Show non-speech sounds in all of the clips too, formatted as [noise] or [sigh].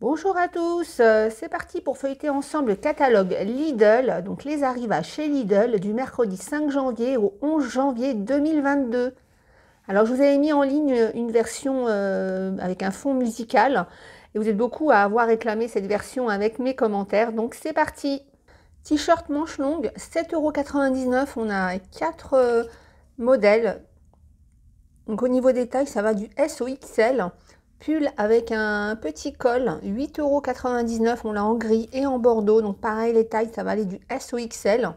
Bonjour à tous, euh, c'est parti pour feuilleter ensemble le catalogue Lidl, donc les arrivages chez Lidl du mercredi 5 janvier au 11 janvier 2022. Alors je vous avais mis en ligne une version euh, avec un fond musical et vous êtes beaucoup à avoir réclamé cette version avec mes commentaires, donc c'est parti T-shirt manche longue, 7,99€, on a 4 euh, modèles. Donc au niveau des tailles, ça va du S au XL. Pull avec un petit col, 8,99€. On l'a en gris et en bordeaux. Donc pareil, les tailles, ça va aller du SOXL.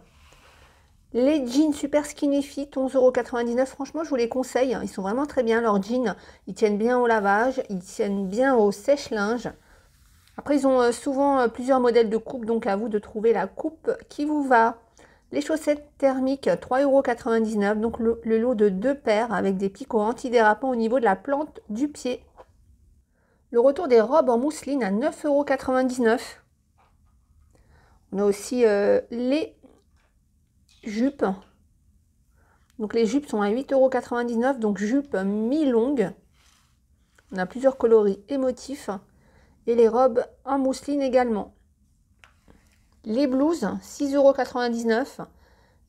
Les jeans super skinny fit, 11,99€. Franchement, je vous les conseille. Hein. Ils sont vraiment très bien, leurs jeans. Ils tiennent bien au lavage, ils tiennent bien au sèche-linge. Après, ils ont euh, souvent euh, plusieurs modèles de coupe, donc à vous de trouver la coupe qui vous va. Les chaussettes thermiques, 3,99€. Donc le, le lot de deux paires avec des picots antidérapants au niveau de la plante du pied. Le retour des robes en mousseline à 9,99€. On a aussi euh, les jupes. Donc les jupes sont à 8,99€, donc jupes mi-longues. On a plusieurs coloris et motifs. Et les robes en mousseline également. Les blouses, 6,99€. Et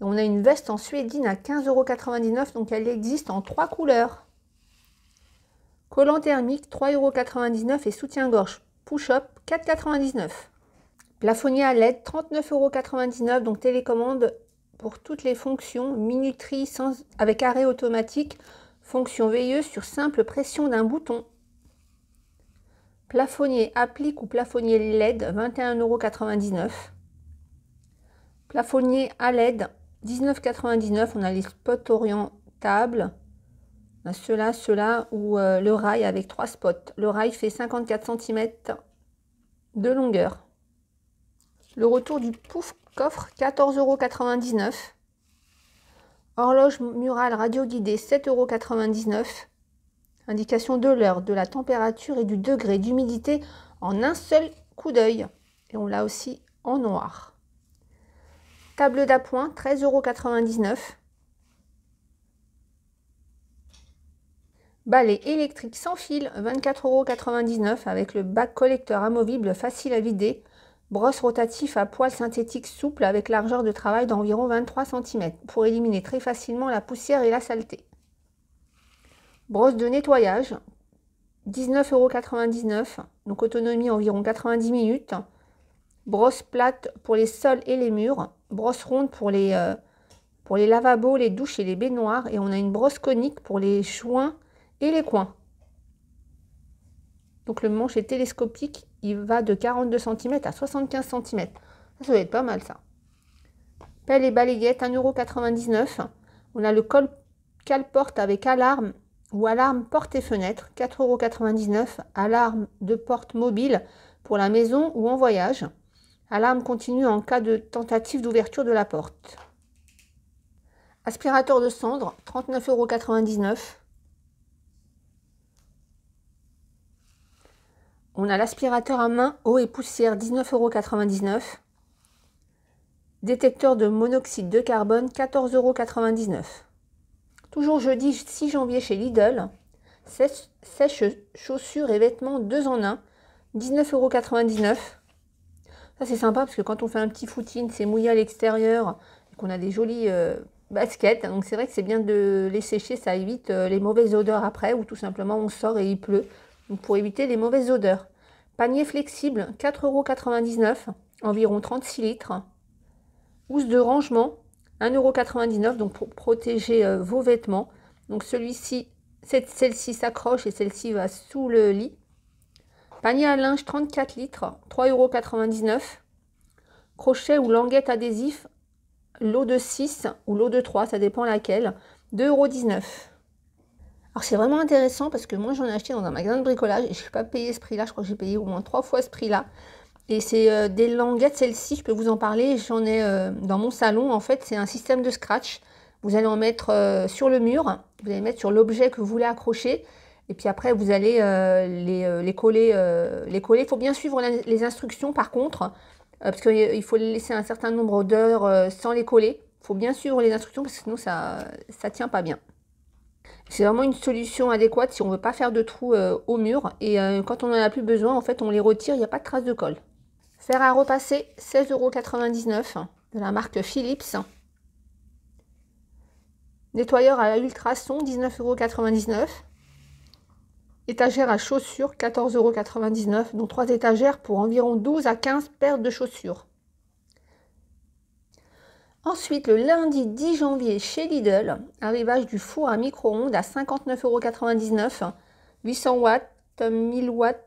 on a une veste en suédine à 15,99€, donc elle existe en trois couleurs. Collant thermique 3,99€ et soutien-gorge push-up 4,99€. Plafonnier à LED 39,99€, donc télécommande pour toutes les fonctions, minuterie avec arrêt automatique, fonction veilleuse sur simple pression d'un bouton. Plafonnier applique ou plafonnier LED 21,99€. Plafonnier à LED 19,99€, on a les spots orientables cela cela ou euh, le rail avec trois spots. Le rail fait 54 cm de longueur. Le retour du pouf coffre, €. Horloge murale radio guidée, €. Indication de l'heure, de la température et du degré d'humidité en un seul coup d'œil. Et on l'a aussi en noir. Table d'appoint, €. Balai électrique sans fil, 24,99€ avec le bac collecteur amovible facile à vider. Brosse rotatif à poils synthétiques souple avec largeur de travail d'environ 23 cm pour éliminer très facilement la poussière et la saleté. Brosse de nettoyage, 19,99€, donc autonomie environ 90 minutes. Brosse plate pour les sols et les murs. Brosse ronde pour les, euh, pour les lavabos, les douches et les baignoires. Et on a une brosse conique pour les joints et les coins. Donc le manche est télescopique, il va de 42 cm à 75 cm. Ça, va être pas mal ça. Pelle et balayette, 1,99€. On a le col cale-porte avec alarme ou alarme porte et fenêtre, 4,99€. Alarme de porte mobile pour la maison ou en voyage. Alarme continue en cas de tentative d'ouverture de la porte. Aspirateur de cendres, 39,99€. On a l'aspirateur à main eau et poussière 19,99€. Détecteur de monoxyde de carbone 14,99€. Toujours jeudi 6 janvier chez Lidl. Sèche chaussures et vêtements 2 en 1, 19,99€. Ça c'est sympa parce que quand on fait un petit footing, c'est mouillé à l'extérieur et qu'on a des jolies euh, baskets. Donc c'est vrai que c'est bien de les sécher, ça évite euh, les mauvaises odeurs après ou tout simplement on sort et il pleut pour éviter les mauvaises odeurs. Panier flexible, 4,99€, environ 36 litres. Housse de rangement, 1,99€, donc pour protéger euh, vos vêtements. Donc celui-ci, celle-ci s'accroche et celle-ci va sous le lit. Panier à linge 34 litres, 3,99€. Crochet ou languette adhésif, lot de 6 ou lot de 3, ça dépend laquelle, 2,19€. Alors c'est vraiment intéressant parce que moi j'en ai acheté dans un magasin de bricolage et je n'ai pas payé ce prix-là, je crois que j'ai payé au moins trois fois ce prix-là. Et c'est euh, des languettes, celle-ci, je peux vous en parler, j'en ai euh, dans mon salon en fait, c'est un système de scratch. Vous allez en mettre euh, sur le mur, vous allez mettre sur l'objet que vous voulez accrocher et puis après vous allez les, coller. les coller. Il faut bien suivre les instructions par contre parce qu'il faut laisser un certain nombre d'heures sans les coller. Il faut bien suivre les instructions parce que sinon ça ne tient pas bien. C'est vraiment une solution adéquate si on ne veut pas faire de trous euh, au mur. Et euh, quand on n'en a plus besoin, en fait, on les retire, il n'y a pas de trace de colle. Faire à repasser, 16,99€ de la marque Philips. Nettoyeur à ultrason, 19,99€. Étagère à chaussures, 14,99€. Donc 3 étagères pour environ 12 à 15 paires de chaussures. Ensuite, le lundi 10 janvier chez Lidl, arrivage du four à micro-ondes à 59,99€, 800 watts, 1000 watts,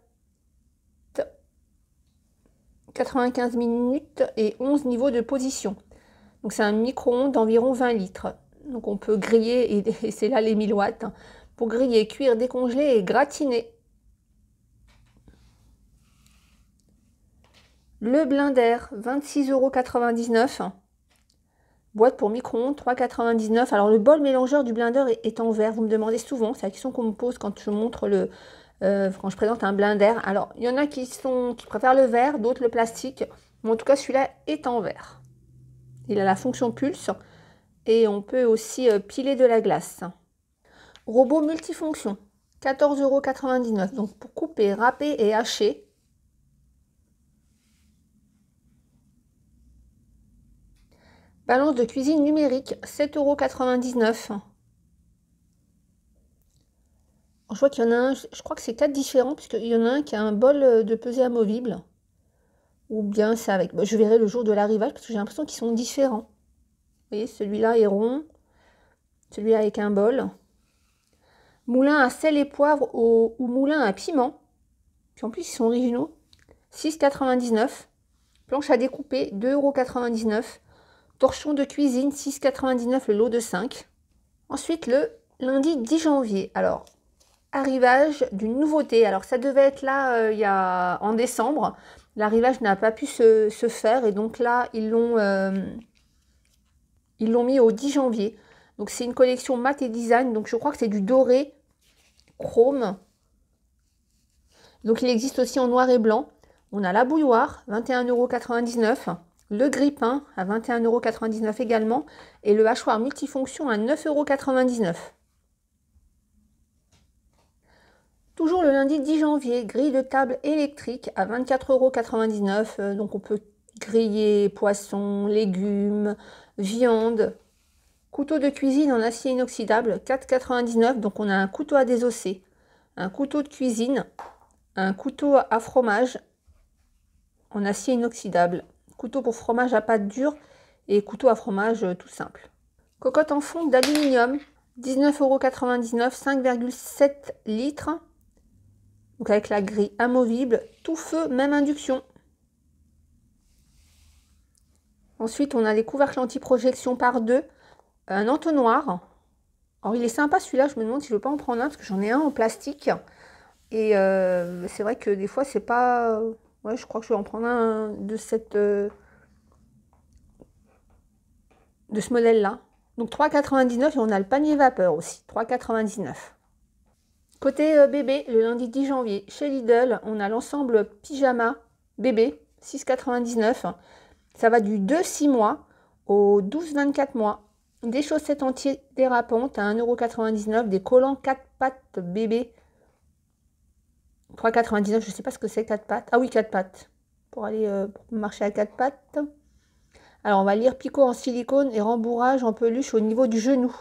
95 minutes et 11 niveaux de position. Donc c'est un micro-ondes d'environ 20 litres. Donc on peut griller, et, [laughs] c'est là les 1000 watts, hein. pour griller, cuire, décongeler et gratiner. Le blinder, 26,99€. Boîte pour micro-ondes, 3,99. Alors le bol mélangeur du blender est, en verre. Vous me demandez souvent, c'est la question qu'on me pose quand je montre le, euh, quand je présente un blender. Alors il y en a qui sont, qui préfèrent le verre, d'autres le plastique. Mais en tout cas, celui-là est en verre. Il a la fonction pulse et on peut aussi euh, piler de la glace. Robot multifonction, 14,99€. Donc pour couper, râper et hacher, Balance de cuisine numérique, 7,99€. Je vois qu'il y en a un, je crois que c'est quatre différents, puisqu'il y en a un qui a un bol euh, de pesée amovible. Ou bien c'est avec. Bah, je verrai le jour de l'arrivage, parce que j'ai l'impression qu'ils sont différents. Vous voyez, celui-là est rond, celui-là avec un bol. Moulin à sel et poivre ou moulin à piment. Puis en plus, ils sont originaux. 6,99€. Planche à découper, 2,99€. Torchon de cuisine, 6,99 le lot de 5. Ensuite, le lundi 10 janvier. Alors, arrivage d'une nouveauté. Alors, ça devait être là euh, il y a, en décembre. L'arrivage n'a pas pu se, faire et donc là, ils l'ont euh, mis au 10 janvier. Donc, c'est une collection mat et design. Donc, je crois que c'est du doré, chrome. Donc, il existe aussi en noir et blanc. On a la bouilloire, 21,99€ le grippin à 21,99€ également et le hachoir multifonction à 9,99€. Toujours le lundi 10 janvier, grille de table électrique à 24,99€. Euh, donc on peut griller poisson, légumes, viande. Couteau de cuisine en acier inoxydable, 4,99€. Donc on a un couteau à désosser, un couteau de cuisine, un couteau à fromage en acier inoxydable couteau pour fromage à pâte dure et couteau à fromage euh, tout simple. Cocotte en fonte d'aluminium, 19,99€, 5,7 litres. Donc avec la grille amovible, tout feu, même induction. Ensuite, on a les couvercles anti-projection par deux, un entonnoir. Alors il est sympa celui-là, je me demande si je ne veux pas en prendre un parce que j'en ai un en plastique. Et euh, c'est vrai que des fois, c'est pas Ouais, je crois que je vais en prendre un de euh, de ce modèle-là. Donc 3,99 et on a le panier vapeur aussi, 3,99. Côté euh, bébé, le lundi 10 janvier, chez Lidl, on a l'ensemble pyjama bébé, 6,99. Ça va du 2-6 mois au 12-24 mois. Des chaussettes entières dérapantes à 1,99€, des collants 4 pattes bébé 3,99, je ne sais pas ce que c'est, 4 pattes. Ah oui, 4 pattes. Pour aller euh, marcher à 4 pattes. Alors, on va lire picot en silicone et rembourrage en peluche au niveau du genou,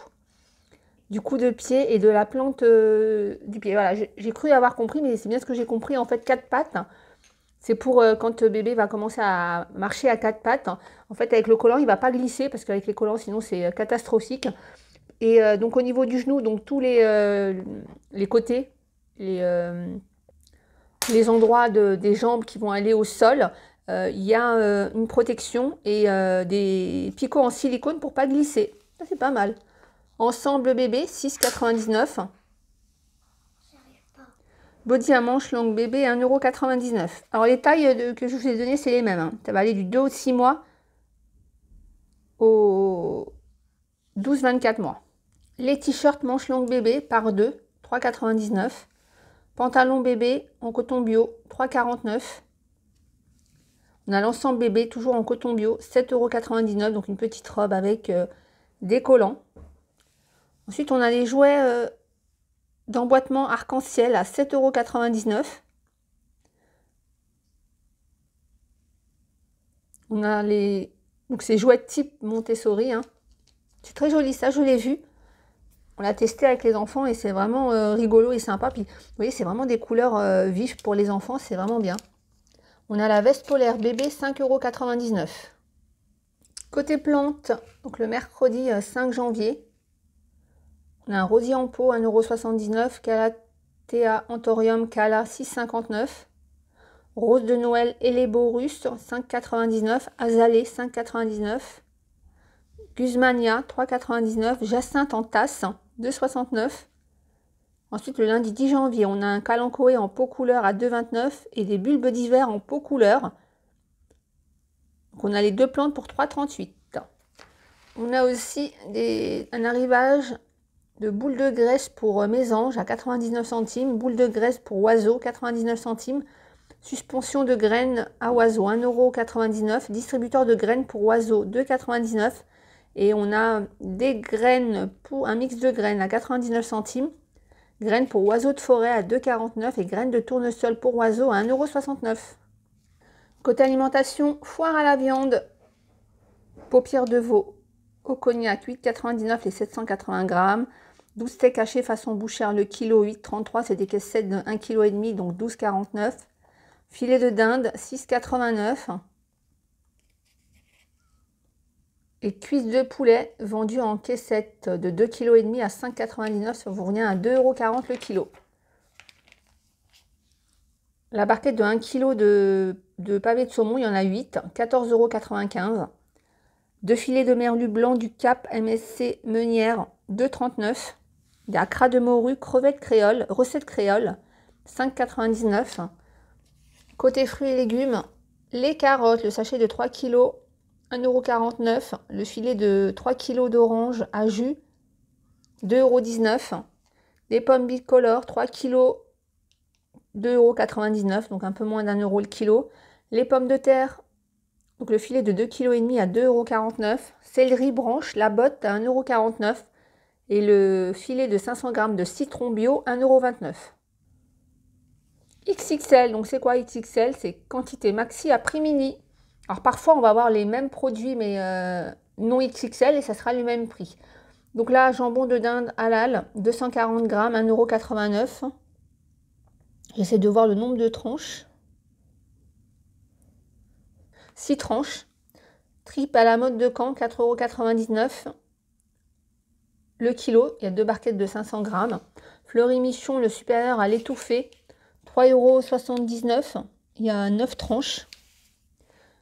du coup de pied et de la plante euh, du pied. Voilà, j'ai cru avoir compris, mais c'est bien ce que j'ai compris. En fait, 4 pattes, c'est pour euh, quand quand bébé va commencer à marcher à 4 pattes. En fait, avec le collant, il ne va pas glisser parce qu'avec les collants, sinon, c'est catastrophique. Et donc, au niveau du genou, donc tous les, les côtés, les les endroits des jambes qui vont aller au sol, euh, il y a euh, une protection et euh, des picots en silicone pour pas glisser. c'est pas mal. Ensemble bébé, 6,99. Body à manche longue bébé, 1,99€. Alors, les tailles que je vous ai données, c'est les mêmes. Hein. Ça va aller du 2 au 6 mois au 12-24 mois. Les t-shirts manche longue bébé par 2, 3,99€. Pantalon bébé en coton bio, 3,49. On a l'ensemble bébé, toujours en coton bio, 7,99€, donc une petite robe avec euh, des collants. Ensuite, on a les jouets euh, d'emboîtement arc-en-ciel à 7,99€. On a les... Donc, ces jouets type Montessori. Hein. C'est très joli, ça, je l'ai vu on l'a testé avec les enfants et c'est vraiment euh, rigolo et sympa. Puis, vous voyez, c'est vraiment des couleurs euh, vives pour les enfants, c'est vraiment bien. On a la veste polaire bébé, 5,99€. Côté plantes, donc le mercredi 5 euh, janvier, on a un rosier en pot, 1,79€, Calathea Antorium, Cala, 6,59€. Rose de Noël Eleborus, 5,99€. Azalée, 5,99€. Guzmania, 3,99. Jacinthe en tasse, 2,69. Ensuite, le lundi 10 janvier, on a un calanchoé en peau couleur à 2,29 et des bulbes d'hiver en peau couleur. Donc, on a les deux plantes pour 3,38. On a aussi un arrivage de boules de graisse pour euh, mésange à 99 centimes, boules de graisse pour oiseaux 99 centimes, suspension de graines à oiseaux 1,99€, distributeur de graines pour oiseaux 2,99€, et on a des graines pour un mix de graines à 99 centimes, graines pour oiseaux de forêt à 2,49 et graines de tournesol pour oiseaux à 1,69€. Côté alimentation, foire à la viande, paupières de veau au cognac 8,99 les 780 grammes, 12 steaks hachés façon bouchère le kilo 8,33 c'est des caissettes de 1,5 kg donc 12,49. Filet de dinde 6,89 et cuisses de poulet vendues en caissette de 2,5 kg à 5,99 vous revient à 2,40€ le kilo. La barquette de 1 kg de, de pavé de saumon, il y en a 8, 14,95€. Deux filets de merlu blanc du Cap MSC Meunière, 2,39. a acras de morue, crevettes créoles, recette créole, 5,99. Côté fruits et légumes, les carottes, le sachet de 3 kg, 1,49€. Le filet de 3 kg d'orange à jus, 2,19€. les pommes bicolores, 3 kg, 2,99€, donc un peu moins d'un euro le kilo. Les pommes de terre, donc le filet de 2,5 kg à 2,49€. Céleri branche, la botte à 1,49€. Et le filet de 500 g de citron bio, 1,29€. XXL, donc c'est quoi XXL C'est quantité maxi à prix mini. Alors parfois, on va avoir les mêmes produits, mais euh, non XXL, et ça sera le même prix. Donc là, jambon de dinde halal, 240 grammes, 1,89€. J'essaie de voir le nombre de tranches. 6 tranches. Trip à la mode de camp, 4,99€. Le kilo, il y a deux barquettes de 500 grammes. Fleury Michon, le supérieur à l'étouffée, 3,79€. Il y a 9 tranches.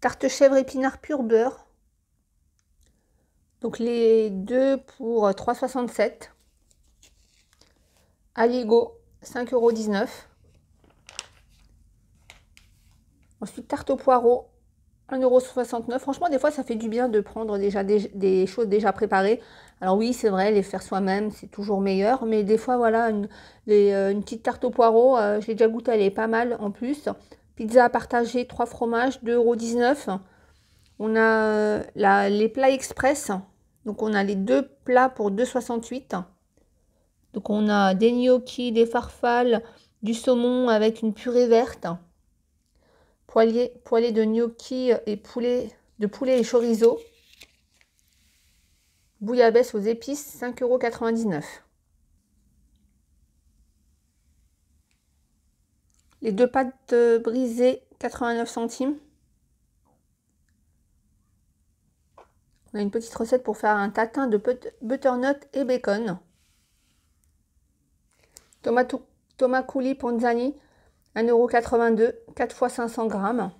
tarte chèvre épinard pur beurre. Donc les deux pour 3,67. Aligo, 5,19€. Ensuite, tarte au poireau, 1,69€. Franchement, des fois, ça fait du bien de prendre déjà des, choses déjà préparées. Alors oui, c'est vrai, les faire soi-même, c'est toujours meilleur. Mais des fois, voilà, une, euh, petite tarte au poireau, euh, j'ai déjà goûté, elle est pas mal en plus. Pizza à partager, 3 fromages, 2,19€. On a euh, la, les plats express. Donc on a les deux plats pour 2,68€. Donc on a des gnocchi, des farfales, du saumon avec une purée verte. Poilier, poêlé de gnocchi et poulet, de poulet et chorizo. Bouillabaisse aux épices, 5,99€. Les deux pattes euh, brisées, 89 centimes. On a une petite recette pour faire un tatin de butternut et bacon. Tomato, Coulis panzani, 1,82€, 4 x 500 grammes.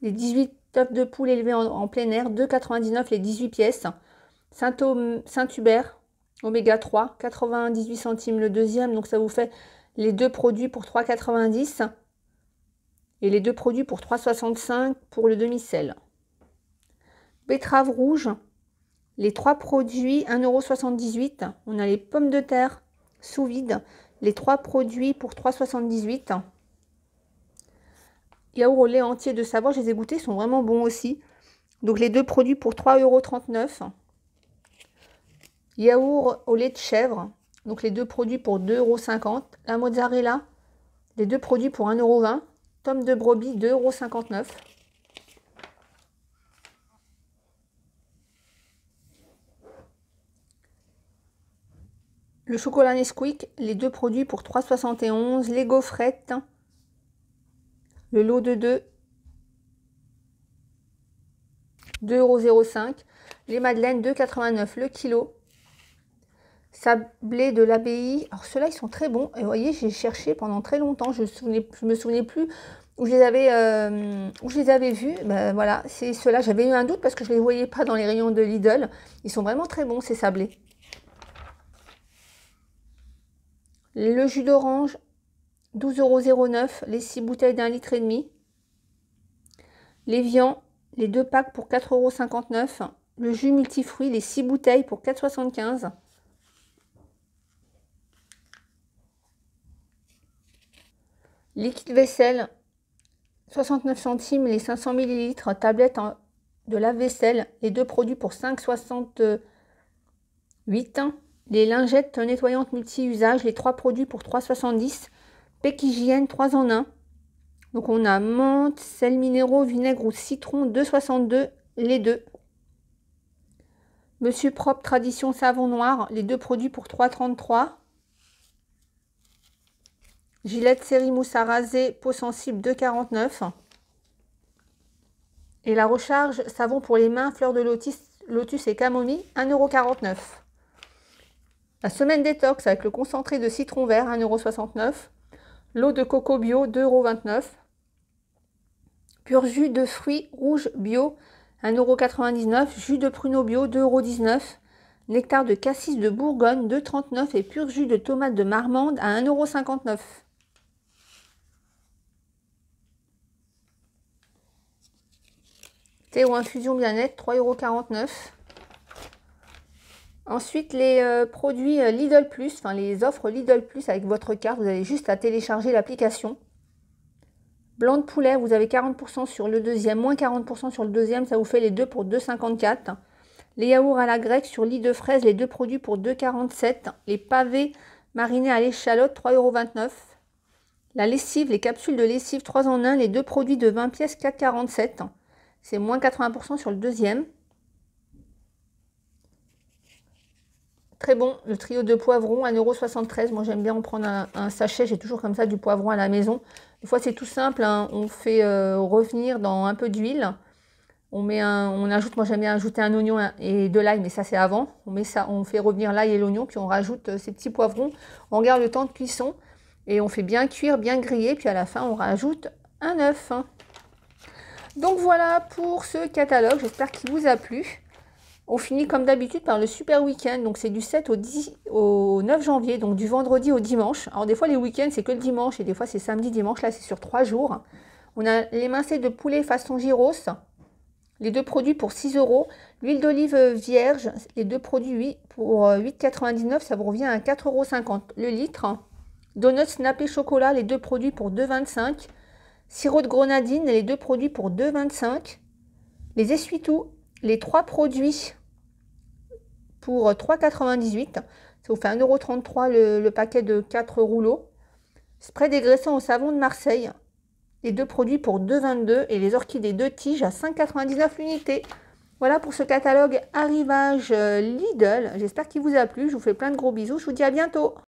Les 18 œufs de poule élevés en, plein air, 2,99€ les 18 pièces. Saint-Hubert, oméga 3, 98 centimes le deuxième, donc ça vous fait les deux produits pour 3,90€ et les deux produits pour 3,65 pour le demi-sel. Betterave rouge, les trois produits 1,78€. On a les pommes de terre sous vide, les trois produits pour 3,78€. Yaourt au lait entier de Savoie, je les ai goûtés, sont vraiment bons aussi. Donc les deux produits pour 3,39€. Yaourt au lait de chèvre, donc les deux produits pour 2,50€. La mozzarella, les deux produits pour 1,20€. Tom de brebis, 2,59€. Le chocolat Nesquik, les deux produits pour 3,71. Les gaufrettes, le lot de 2, 2,05€. Les madeleines, 2,89€ le kilo. Sablé de l'abbaye. Alors ceux-là, ils sont très bons. Et vous voyez, j'ai cherché pendant très longtemps. Je ne me souvenais plus où je les avais, euh, où je les avais vus. Ben, voilà, c'est ceux-là. J'avais eu un doute parce que je ne les voyais pas dans les rayons de Lidl. Ils sont vraiment très bons, ces sablés. Le jus d'orange, 12,09€. Les 6 bouteilles d'un litre et demi. Les viands, les deux packs pour 4,59€. Le jus multifruits, les 6 bouteilles pour 4,75€. Liquide vaisselle, 69 centimes les 500 ml. Tablette de lave-vaisselle, les deux produits pour 5,68. Les lingettes nettoyantes multi usage les trois produits pour 3,70. Pec hygiène 3 en 1. Donc on a menthe, sel minéraux, vinaigre ou citron 2,62 les deux. Monsieur Propre Tradition Savon Noir, les deux produits pour 3,33. Gilette série mousse à raser, peau sensible 2,49€. Et la recharge savon pour les mains, fleurs de lotus, lotus et camomille, 1,49€. La semaine détox avec le concentré de citron vert, 1,69€. L'eau de coco bio, 2,29€. Pur jus de fruits rouges bio, 1,99€. Jus de pruneau bio, 2,19€. Nectar de cassis de Bourgogne, 2,39€ et pur jus de tomate de Marmande à 1,59€. ou Infusion Bien-être, 3,49€. Ensuite, les euh, produits euh, Lidl Plus, enfin les offres Lidl Plus avec votre carte, vous avez juste à télécharger l'application. Blanc de poulet, vous avez 40% sur le deuxième, moins 40% sur le deuxième, ça vous fait les deux pour 2,54. Les yaourts à la grecque sur lit de fraises, les deux produits pour 2,47. Les pavés marinés à l'échalote, 3,29€. La lessive, les capsules de lessive 3 en 1, les deux produits de 20 pièces, 4,47 c'est moins 80% sur le deuxième. Très bon, le trio de poivrons, 1,73€. Moi, j'aime bien en prendre un, sachet. J'ai toujours comme ça du poivron à la maison. Des fois, c'est tout simple. Hein. On fait euh, revenir dans un peu d'huile. On, met on ajoute, moi j'aime bien ajouter un oignon et de l'ail, mais ça c'est avant. On met ça, on fait revenir l'ail et l'oignon, puis on rajoute euh, ces petits poivrons. On regarde le temps de cuisson et on fait bien cuire, bien griller, puis à la fin on rajoute un œuf. Hein. Donc voilà pour ce catalogue, j'espère qu'il vous a plu. On finit comme d'habitude par le super week-end, donc c'est du 7 au, 10, au 9 janvier, donc du vendredi au dimanche. Alors des fois les week-ends c'est que le dimanche et des fois c'est samedi, dimanche, là c'est sur 3 jours. On a les l'émincé de poulet façon gyros, les deux produits pour 6 euros. L'huile d'olive vierge, les deux produits pour 8,99, euh, ça vous revient à 4,50 euros le litre. Donuts nappés chocolat, les deux produits pour 2,25 sirop de grenadine, les deux produits pour 2,25. Les essuie-tout, les trois produits pour 3,98. Ça vous fait 1,33€ le, le paquet de 4 rouleaux. Spray dégraissant au savon de Marseille. Les deux produits pour 2,22 et les orchidées deux tiges à 5,99€ l'unité. Voilà pour ce catalogue arrivage euh, Lidl. J'espère qu'il vous a plu. Je vous fais plein de gros bisous. Je vous dis à bientôt.